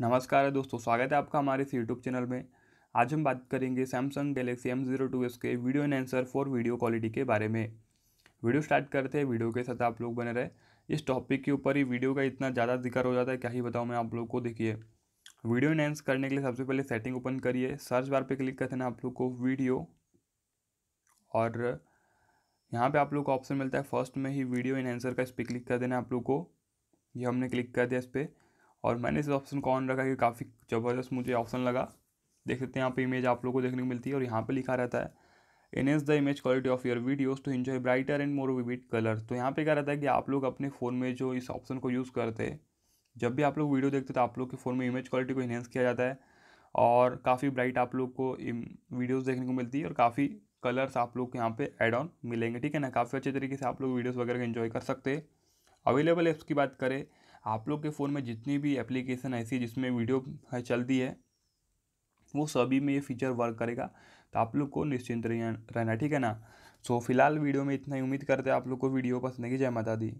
नमस्कार है दोस्तों स्वागत है आपका हमारे इस यूट्यूब चैनल में आज हम बात करेंगे Samsung Galaxy M zero two S के video enhancer for video quality के बारे में वीडियो स्टार्ट करते हैं वीडियो के साथ आप लोग बने रहे इस टॉपिक के ऊपर ही वीडियो का इतना ज़्यादा जिक्र हो जाता है क्या ही बताऊँ मैं आप लोग को देखिए वीडियो इनहेंस करने के लिए सबसे पहले सेटिंग ओपन करिए सर्च बार पर क्लिक करते हैं आप लोग को वीडियो और यहाँ पे आप लोग को ऑप्शन मिलता है फर्स्ट में ही वीडियो इनहेंसर का इस पर क्लिक कर देना आप लोग को ये हमने क्लिक कर दिया इस पर और मैंने इस ऑप्शन को ऑन रखा कि काफ़ी ज़बरदस्त मुझे ऑप्शन लगा देख सकते हैं यहाँ पे इमेज आप लोगों को देखने को मिलती है और यहाँ पे लिखा रहता है enhance the image quality of your videos to enjoy brighter and more vivid colour तो यहाँ पे क्या रहता है कि आप लोग अपने फ़ोन में जो इस ऑप्शन को यूज़ करते हैं जब भी आप लोग वीडियो देखते तो आप लोग के फ़ोन में इमेज क्वालिटी को इन्हेंस किया जाता है और काफ़ी ब्राइट आप लोग को वीडियोज़ देखने को मिलती है और काफ़ी कलर्स आप लोग को यहाँ पे ऐड ऑन मिलेंगे ठीक है ना काफ़ी अच्छे तरीके से आप लोग वीडियोस वगैरह इन्जॉय कर सकते हैं अवेलेबल ऐप्स की बात करें आप लोग के फ़ोन में जितनी भी एप्लीकेशन ऐसी है जिसमें वीडियो है चलती है वो सभी में ये फीचर वर्क करेगा तो आप लोग को निश्चिंत रहना ठीक है ना सो फिलहाल वीडियो में इतना ही उम्मीद करते हैं आप लोग को वीडियो पसंद की जय माता दी